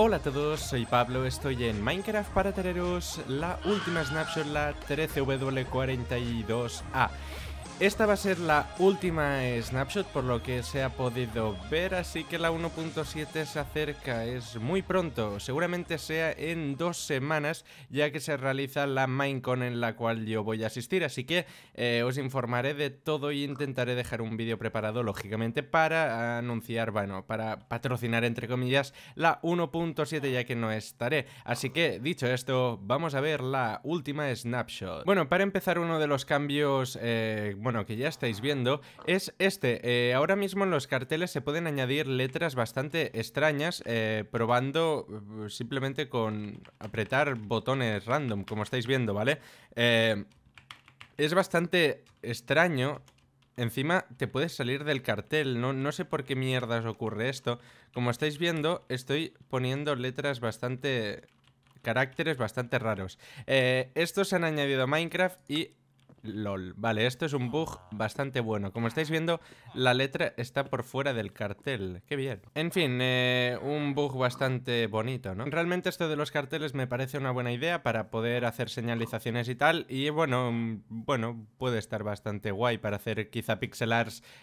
Hola a todos, soy Pablo, estoy en Minecraft para traeros la última snapshot, la 13W42A. Esta va a ser la última snapshot por lo que se ha podido ver, así que la 1.7 se acerca, es muy pronto, seguramente sea en dos semanas ya que se realiza la Minecon en la cual yo voy a asistir, así que eh, os informaré de todo y intentaré dejar un vídeo preparado lógicamente para anunciar, bueno, para patrocinar entre comillas la 1.7 ya que no estaré, así que dicho esto, vamos a ver la última snapshot. Bueno, para empezar uno de los cambios... Eh, bueno, que ya estáis viendo, es este. Eh, ahora mismo en los carteles se pueden añadir letras bastante extrañas eh, probando eh, simplemente con apretar botones random, como estáis viendo, ¿vale? es bastante extraño encima te puedes salir del cartel, ¿no? no sé por qué mierdas ocurre esto. Como estáis viendo, estoy poniendo letras bastante... caracteres bastante raros. estos se han añadido a Minecraft y LOL. Vale, esto es un bug bastante bueno. Como estáis viendo, la letra está por fuera del cartel. ¡Qué bien! En fin, eh, un bug bastante bonito, ¿no? Realmente esto de los carteles me parece una buena idea para poder hacer señalizaciones y tal. Y bueno, mm, bueno puede estar bastante guay para hacer quizá pixel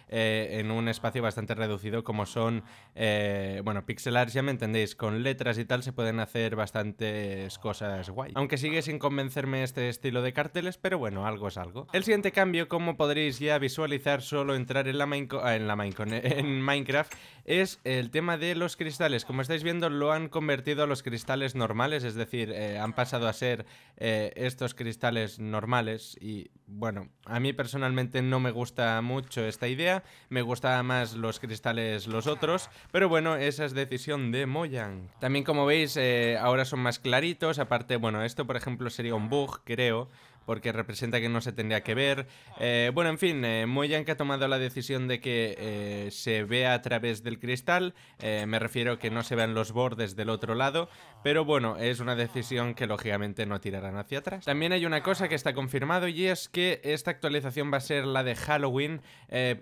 eh, en un espacio bastante reducido como son... Eh, bueno, pixel ya me entendéis, con letras y tal se pueden hacer bastantes cosas guay. Aunque sigue sin convencerme este estilo de carteles, pero bueno, algo es el siguiente cambio, como podréis ya visualizar, solo entrar en la, en, Minecraft, es el tema de los cristales. Como estáis viendo, lo han convertido a los cristales normales, es decir, eh, han pasado a ser eh, estos cristales normales y, bueno, a mí personalmente no me gusta mucho esta idea, me gustaban más los cristales los otros, pero bueno, esa es decisión de Mojang. También como veis, eh, ahora son más claritos, aparte, bueno, esto por ejemplo sería un bug, creo, porque representa que no se tendría que ver. Eh, bueno, en fin, eh, ha tomado la decisión de que eh, se vea a través del cristal, eh, me refiero a que no se vean los bordes del otro lado, pero bueno, es una decisión que lógicamente no tirarán hacia atrás. También hay una cosa que está confirmado y es que esta actualización va a ser la de Halloween,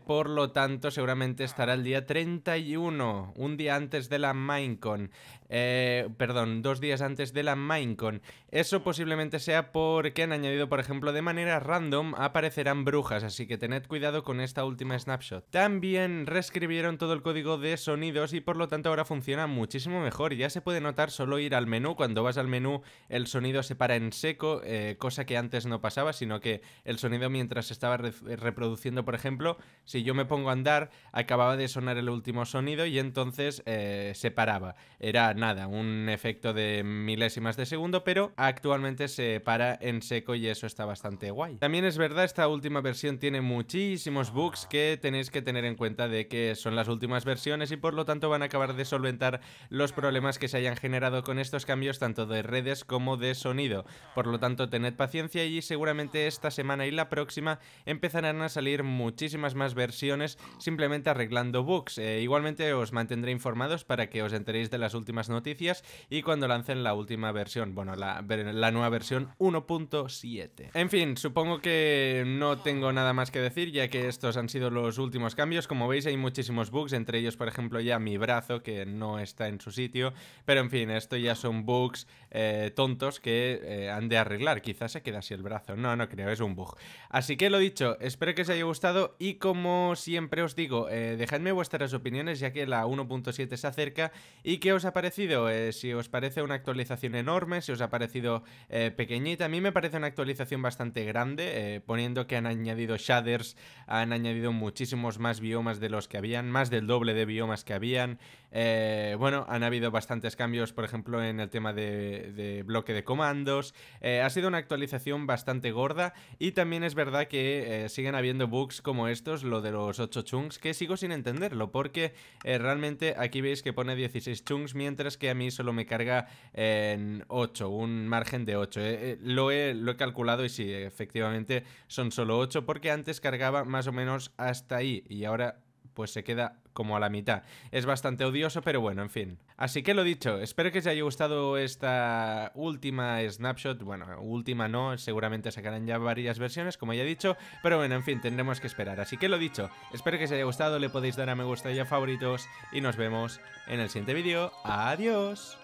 por lo tanto seguramente estará el día 31, un día antes de la Minecon. Eh, perdón, dos días antes de la Minecon. Eso posiblemente sea porque han añadido, por ejemplo, de manera random aparecerán brujas, así que tened cuidado con esta última snapshot. También reescribieron todo el código de sonidos y por lo tanto ahora funciona muchísimo mejor. Ya se puede notar solo ir al menú, cuando vas al menú el sonido se para en seco, eh, cosa que antes no pasaba, sino que el sonido mientras estaba reproduciendo, por ejemplo, si yo me pongo a andar, acababa de sonar el último sonido y entonces eh, se paraba. Era nada, un efecto de milésimas de segundo, pero actualmente se para en seco y eso está bastante guay. También es verdad, esta última versión tiene muchísimos bugs ah. que tenéis que tener en cuenta de que son las últimas versiones y por lo tanto van a acabar de solventar los ah. problemas que se hayan generado con estos cambios tanto de redes como de sonido. Por lo tanto, tened paciencia y seguramente esta semana y la próxima empezarán a salir muchísimas más versiones simplemente arreglando bugs. Eh, igualmente os mantendré informados para que os enteréis de las últimas noticias y cuando lancen la última versión, bueno, la, nueva versión 1.7. En fin, supongo que no tengo nada más que decir ya que estos han sido los últimos cambios. Como veis hay muchísimos bugs, entre ellos por ejemplo ya mi brazo que no está en su sitio, pero en fin, esto ya son bugs eh, tontos que eh, han de arreglar. Quizás se queda así el brazo, no, no creo, es un bug. Así que lo dicho, espero que os haya gustado y como siempre os digo, eh, dejadme vuestras opiniones ya que la 1.7 se acerca y que os aparece eh, si os parece una actualización enorme, si os ha parecido eh, pequeñita. A mí me parece una actualización bastante grande, eh, poniendo que han añadido shaders, han añadido muchísimos más biomas de los que habían, más del doble de biomas que habían. bueno, han habido bastantes cambios, por ejemplo, en el tema de, de bloque de comandos. ha sido una actualización bastante gorda y también es verdad que siguen habiendo bugs como estos, lo de los 8 chunks, que sigo sin entenderlo, porque realmente aquí veis que pone 16 chunks mientras es que a mí solo me carga en 8, un margen de 8. Eh, eh, lo, he, lo he calculado y sí, efectivamente son solo 8 porque antes cargaba más o menos hasta ahí y ahora pues se queda como a la mitad. Es bastante odioso, pero bueno, en fin. Así que lo dicho, espero que os haya gustado esta última snapshot. Bueno, última no, seguramente sacarán ya varias versiones, como ya he dicho, pero bueno, en fin, tendremos que esperar. Así que lo dicho, espero que os haya gustado, le podéis dar a me gusta y a favoritos, y nos vemos en el siguiente vídeo. ¡Adiós!